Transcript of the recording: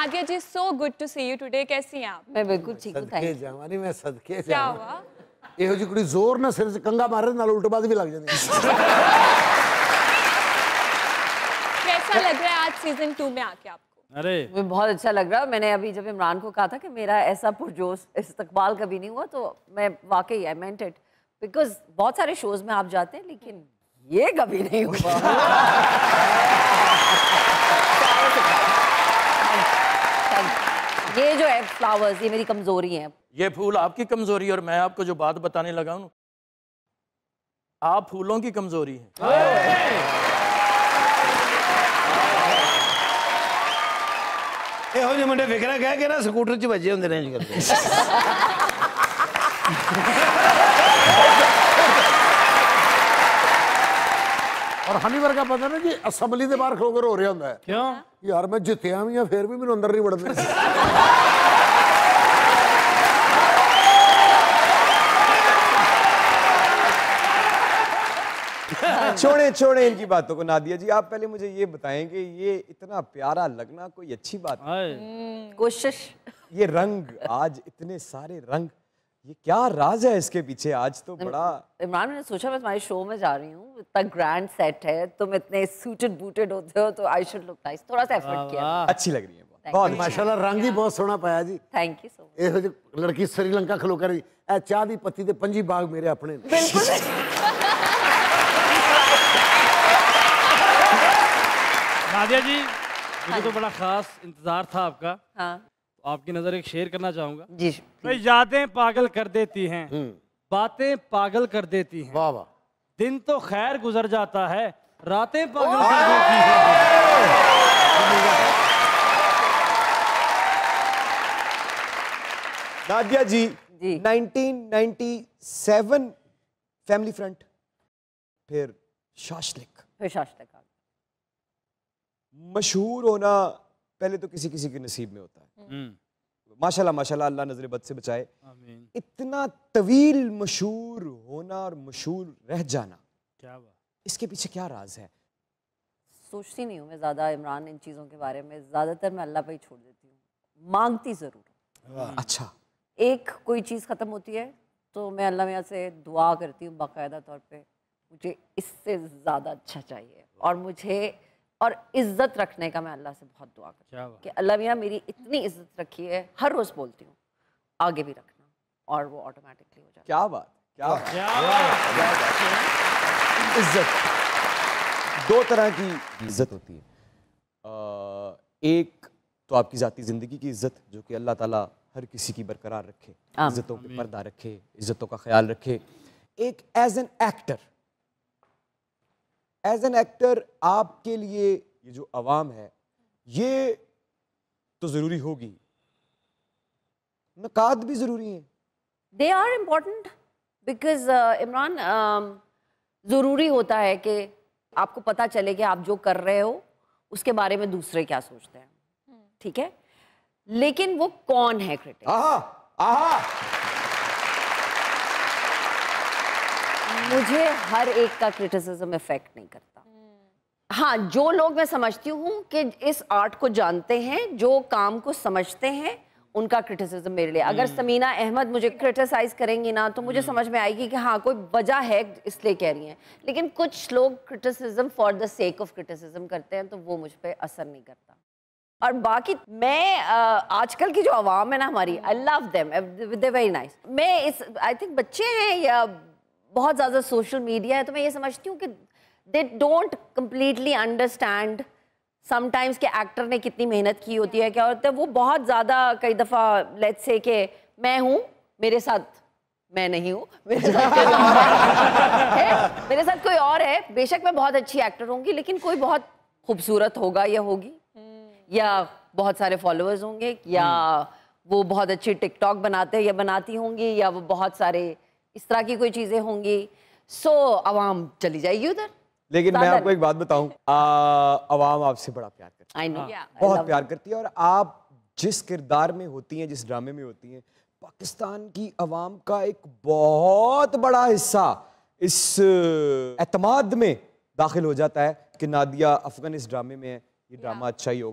Adya ji so good to see you today कैसी हैं आप मैं बिल्कुल ठीक हूं थैंक यू हमारी मैं सदके जा क्या हुआ ਇਹੋ ਜਿਹੀ ਕੁੜੀ ਜ਼ੋਰ ਨਾਲ ਸਿਰ 'ਚ ਕੰਗਾ ਮਾਰੇ ਨਾਲ ਉਲਟ ਬਾਦ ਵੀ ਲੱਗ ਜਾਂਦੀ कैसा लग रहा है आज सीजन 2 में आके आपको अरे मुझे बहुत अच्छा लग रहा है मैंने अभी जब इमरान को कहा था कि मेरा ऐसा पुरजोश इस्तकबाल कभी नहीं हुआ तो मैं वाकई आई मेंट इट बिकॉज बहुत सारे शोज में आप जाते हैं लेकिन ये कभी नहीं हुआ रेड फ्लावर्स ये मेरी कमजोरी है ये फूल आपकी कमजोरी और मैं आपको जो बात बताने लगा हूँ आप फूलों की कमजोरी है मुंडे विकना कह के ना स्कूटर च बजे होंगे रेंज करते और हनी वर्ग का पता ना जी असम्बली के बाहर खोकर हो रहा है क्यों यार मैं जितया भी हाँ फिर भी मैं अंदर नहीं बढ़ता छोड़े हाँ। छोड़े इनकी बातों को नादिया जी आप पहले मुझे ये बताएं कि ये इतना प्यारा लगना कोई अच्छी बात है हम्म, कोशिश ये रंग आज इतने सारे रंग ये क्या राज है इसके पीछे आज तो बड़ा इमरान मैंने सोचा मैं तुम्हारे शो में जा रही हूँ इतना ग्रैंड सेट है तुम इतने सूटेड बूटेड होते हो तो आई शुड लुक नाइस थोड़ा सा एफर्ट किया अच्छी लग रही है बहुत माशाल्लाह रंग ਹੀ बहुत सोना पाया जी थैंक यू सो मच लड़की श्रीलंका खलो कर ਖਲੋ ਕਰੀ ਇਹ ਚਾਹ ਦੀ ਪੱਤੀ ਤੇ ਪੰਜੀ ਬਾਗ नादिया जी हाँ मुझे तो बड़ा खास इंतजार था आपका हाँ। तो आपकी नजर एक शेयर करना चाहूंगा जी तो यादें पागल कर देती हैं हम्म। बातें पागल कर देती हैं वाह वाह दिन तो खैर गुजर जाता है रातें पागल कर देती हैं नादिया जी, जी 1997 फैमिली फ्रंट फिर शाशलिक फिर शाशलिक मशहूर होना पहले तो किसी किसी के नसीब में होता है हम्म। माशाल्लाह माशाल्लाह अल्लाह नजर बद से बचाए इतना तवील मशहूर होना और मशहूर रह जाना क्या बात इसके पीछे क्या राज है सोचती नहीं हूँ मैं ज़्यादा इमरान इन चीज़ों के बारे में ज़्यादातर मैं अल्लाह पर ही छोड़ देती हूँ मांगती ज़रूर अच्छा एक कोई चीज़ ख़त्म होती है तो मैं अल्लाह मियाँ से दुआ करती हूँ बाकायदा तौर पर मुझे इससे ज़्यादा अच्छा चाहिए और मुझे और इज्जत रखने का मैं अल्लाह से बहुत दुआ करती हूँ कि अल्लाह भैया मेरी इतनी इज्जत रखी है हर रोज़ बोलती हूँ आगे भी रखना और वो ऑटोमेटिकली हो जाए क्या बात क्या इज्जत दो तरह की इज्जत होती है एक तो आपकी ज़ाती ज़िंदगी की इज्जत जो कि अल्लाह ताला हर किसी की बरकरार रखे इज्जतों पर पर्दा रखे इज्जतों का ख्याल रखे एक as an actor as an actor आपके लिए ये जो आवाम है ये तो ज़रूरी होगी नकाद भी ज़रूरी है they are important because Imran ज़रूरी होता है कि आपको पता चले कि आप जो कर रहे हो उसके बारे में दूसरे क्या सोचते हैं हम्म। ठीक है लेकिन वो कौन है क्रिटिक आहा, आहा। मुझे हर एक का क्रिटिसिज्म इफेक्ट नहीं करता hmm. हाँ जो लोग मैं समझती हूँ कि इस आर्ट को जानते हैं जो काम को समझते हैं उनका क्रिटिसिज्म मेरे लिए अगर hmm. समीना अहमद मुझे क्रिटिसाइज करेंगी ना तो मुझे hmm. समझ में आएगी कि हाँ कोई वजह है इसलिए कह रही हैं लेकिन कुछ लोग criticism for the sake of criticism करते हैं तो वो मुझ पर असर नहीं करता और बाकी मैं आजकल की जो आवाम है ना हमारी I love them they very nice मैं इस आई थिंक बच्चे हैं या बहुत ज़्यादा सोशल मीडिया है तो मैं ये समझती हूँ कि they don't completely understand sometimes के एक्टर ने कितनी मेहनत की होती है क्या होता है वो बहुत ज़्यादा कई दफ़ा लेट से कि मैं हूँ मेरे साथ मैं नहीं हूँ मेरे साथ कोई और है मेरे साथ कोई और है बेशक मैं बहुत अच्छी एक्टर होंगी लेकिन कोई बहुत खूबसूरत होगा या होगी या बहुत सारे फॉलोअर्स होंगे या हम्म। वो बहुत अच्छी टिकटॉक बनाते या बनाती होंगी या वो बहुत सारे इस तरह की कोई चीज़ें होंगी सो आवाम चली जाएगी उधर लेकिन मैं आपको एक बात बताऊं आवाम आपसे बड़ा प्यार करती है yeah, बहुत प्यार करती है और आप जिस किरदार में होती हैं जिस ड्रामे में होती हैं पाकिस्तान की आवाम का एक बहुत बड़ा हिस्सा इस एतमाद में दाखिल हो जाता है कि नादिया अफगान इस ड्रामे में है ये ड्रामा अच्छा ही होगा